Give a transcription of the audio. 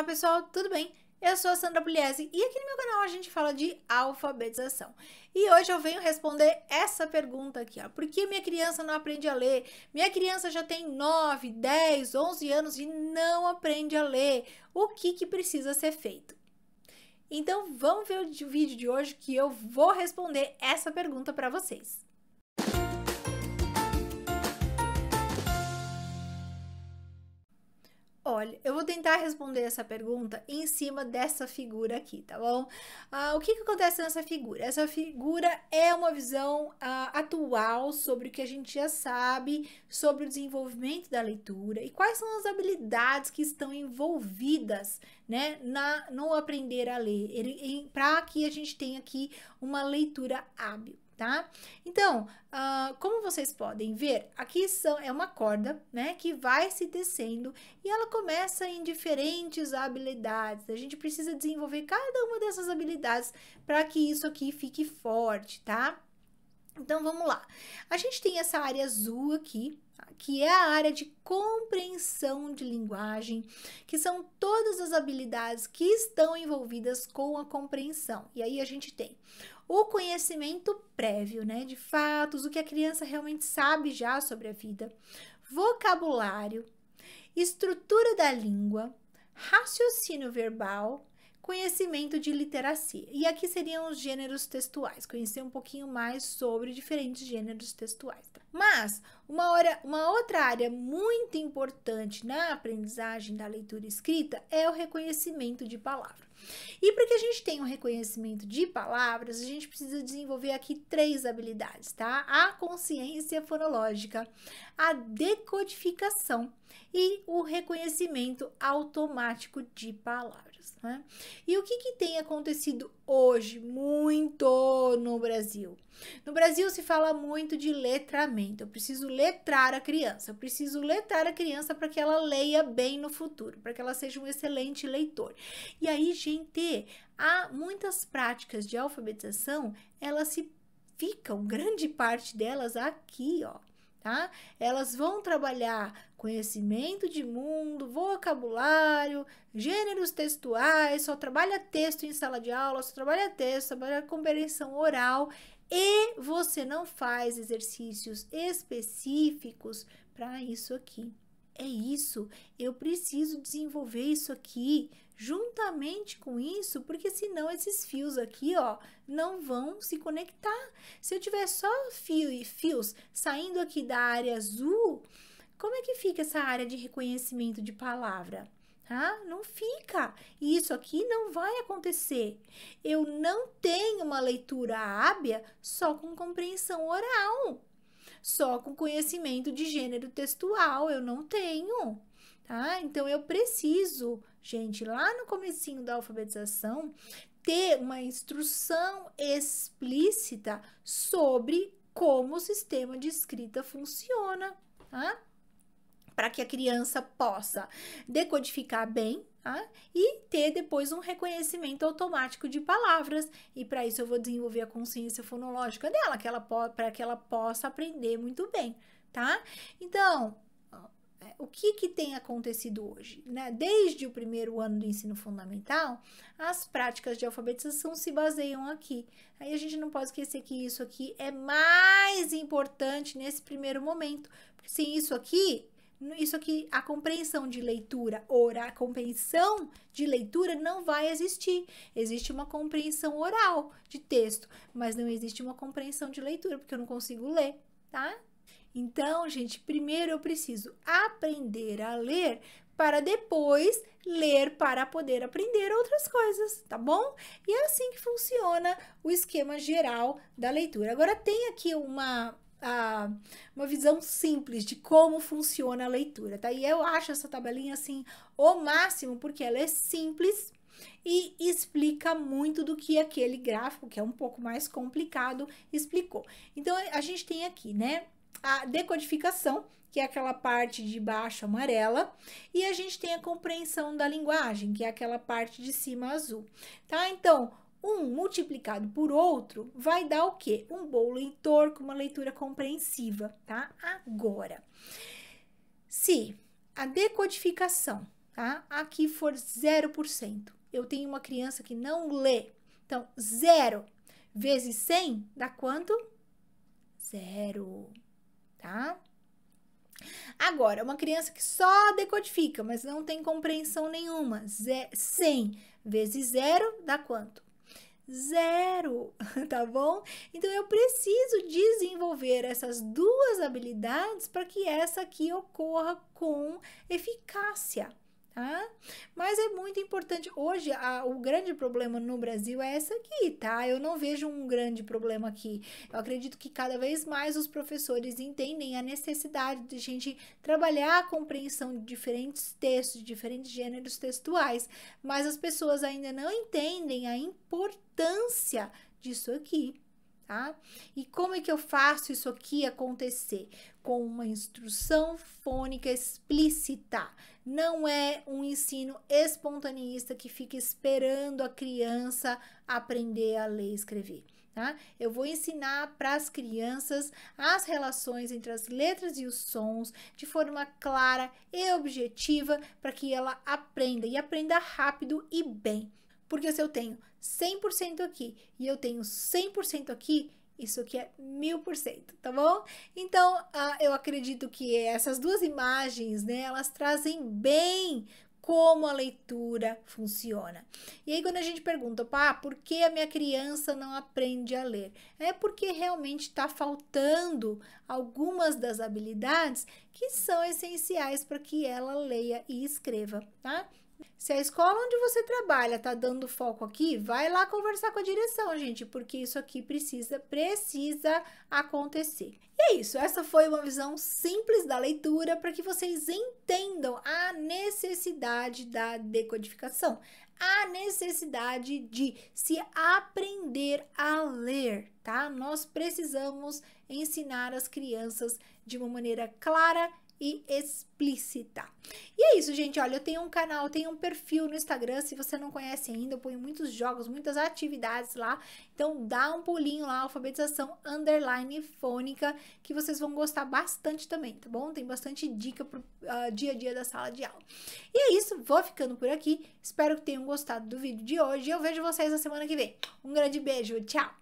Olá pessoal, tudo bem? Eu sou a Sandra Pugliese e aqui no meu canal a gente fala de alfabetização. E hoje eu venho responder essa pergunta aqui, ó. Por que minha criança não aprende a ler? Minha criança já tem 9, 10, 11 anos e não aprende a ler. O que que precisa ser feito? Então vamos ver o vídeo de hoje que eu vou responder essa pergunta para vocês. Olha, eu vou tentar responder essa pergunta em cima dessa figura aqui, tá bom? Ah, o que, que acontece nessa figura? Essa figura é uma visão ah, atual sobre o que a gente já sabe sobre o desenvolvimento da leitura e quais são as habilidades que estão envolvidas né, na, no aprender a ler, para que a gente tenha aqui uma leitura hábil tá? Então, uh, como vocês podem ver, aqui são, é uma corda, né, que vai se descendo e ela começa em diferentes habilidades. A gente precisa desenvolver cada uma dessas habilidades para que isso aqui fique forte, tá? Então vamos lá. A gente tem essa área azul aqui, que é a área de compreensão de linguagem, que são todas as habilidades que estão envolvidas com a compreensão. E aí a gente tem o conhecimento prévio, né, de fatos, o que a criança realmente sabe já sobre a vida, vocabulário, estrutura da língua, raciocínio verbal, conhecimento de literacia. E aqui seriam os gêneros textuais, conhecer um pouquinho mais sobre diferentes gêneros textuais. Tá? Mas uma, hora, uma outra área muito importante na aprendizagem da leitura escrita é o reconhecimento de palavras. E para que a gente tenha um reconhecimento de palavras, a gente precisa desenvolver aqui três habilidades, tá? A consciência fonológica, a decodificação e o reconhecimento automático de palavras. Né? E o que, que tem acontecido hoje muito no Brasil. No Brasil se fala muito de letramento. Eu preciso letrar a criança. Eu preciso letrar a criança para que ela leia bem no futuro, para que ela seja um excelente leitor. E aí, gente, há muitas práticas de alfabetização, elas se ficam, grande parte delas aqui, ó, tá? Elas vão trabalhar conhecimento de mundo, vocabulário, gêneros textuais, só trabalha texto em sala de aula, só trabalha texto, só trabalha compreensão oral e você não faz exercícios específicos para isso aqui. É isso, eu preciso desenvolver isso aqui juntamente com isso, porque senão esses fios aqui, ó, não vão se conectar. Se eu tiver só fio e fios saindo aqui da área azul, como é que fica essa área de reconhecimento de palavra? Ah, não fica. E isso aqui não vai acontecer. Eu não tenho uma leitura hábia só com compreensão oral, só com conhecimento de gênero textual. Eu não tenho. Tá? Então eu preciso gente, lá no comecinho da alfabetização, ter uma instrução explícita sobre como o sistema de escrita funciona, tá? Para que a criança possa decodificar bem tá? e ter depois um reconhecimento automático de palavras. E para isso eu vou desenvolver a consciência fonológica dela, que ela para que ela possa aprender muito bem, tá? Então, é, o que, que tem acontecido hoje? Né? Desde o primeiro ano do ensino fundamental, as práticas de alfabetização se baseiam aqui. Aí a gente não pode esquecer que isso aqui é mais importante nesse primeiro momento, porque sem isso aqui, isso aqui, a compreensão de leitura, oral, a compreensão de leitura não vai existir. Existe uma compreensão oral de texto, mas não existe uma compreensão de leitura, porque eu não consigo ler, tá? Então, gente, primeiro eu preciso aprender a ler para depois ler para poder aprender outras coisas, tá bom? E é assim que funciona o esquema geral da leitura. Agora tem aqui uma a, uma visão simples de como funciona a leitura, tá? E eu acho essa tabelinha assim o máximo, porque ela é simples e explica muito do que aquele gráfico, que é um pouco mais complicado, explicou. Então a gente tem aqui, né? a decodificação, que é aquela parte de baixo amarela, e a gente tem a compreensão da linguagem, que é aquela parte de cima azul, tá? Então, um multiplicado por outro vai dar o quê? Um bolo leitor com uma leitura compreensiva, tá? Agora, se a decodificação, tá? Aqui for 0%, eu tenho uma criança que não lê, então, zero vezes 100 dá quanto? Zero tá? Agora, uma criança que só decodifica, mas não tem compreensão nenhuma. Zé, 100 vezes zero dá quanto? Zero, tá bom? Então eu preciso desenvolver essas duas habilidades para que essa aqui ocorra com eficácia. Mas é muito importante. Hoje, a, o grande problema no Brasil é essa aqui, tá? Eu não vejo um grande problema aqui. Eu acredito que cada vez mais os professores entendem a necessidade de a gente trabalhar a compreensão de diferentes textos, de diferentes gêneros textuais, mas as pessoas ainda não entendem a importância disso aqui, tá? E como é que eu faço isso aqui acontecer? Com uma instrução fônica explícita. Não é um ensino espontaneista que fica esperando a criança aprender a ler e escrever. Tá? Eu vou ensinar para as crianças as relações entre as letras e os sons de forma clara e objetiva para que ela aprenda e aprenda rápido e bem. Porque se eu tenho 100% aqui e eu tenho 100% aqui, isso aqui é mil por cento, tá bom? Então, ah, eu acredito que essas duas imagens, né, elas trazem bem como a leitura funciona. E aí, quando a gente pergunta, pá, por que a minha criança não aprende a ler? É porque realmente está faltando algumas das habilidades que são essenciais para que ela leia e escreva, tá? Se a escola onde você trabalha tá dando foco aqui, vai lá conversar com a direção, gente, porque isso aqui precisa, precisa acontecer. E é isso, essa foi uma visão simples da leitura para que vocês entendam a necessidade da decodificação, a necessidade de se aprender a ler, tá? Nós precisamos ensinar as crianças de uma maneira clara e explícita. E é isso, gente. Olha, eu tenho um canal, eu tenho um perfil no Instagram. Se você não conhece ainda, eu ponho muitos jogos, muitas atividades lá. Então dá um pulinho lá, alfabetização underline fônica, que vocês vão gostar bastante também, tá bom? Tem bastante dica pro uh, dia a dia da sala de aula. E é isso, vou ficando por aqui. Espero que tenham gostado do vídeo de hoje. Eu vejo vocês na semana que vem. Um grande beijo, tchau!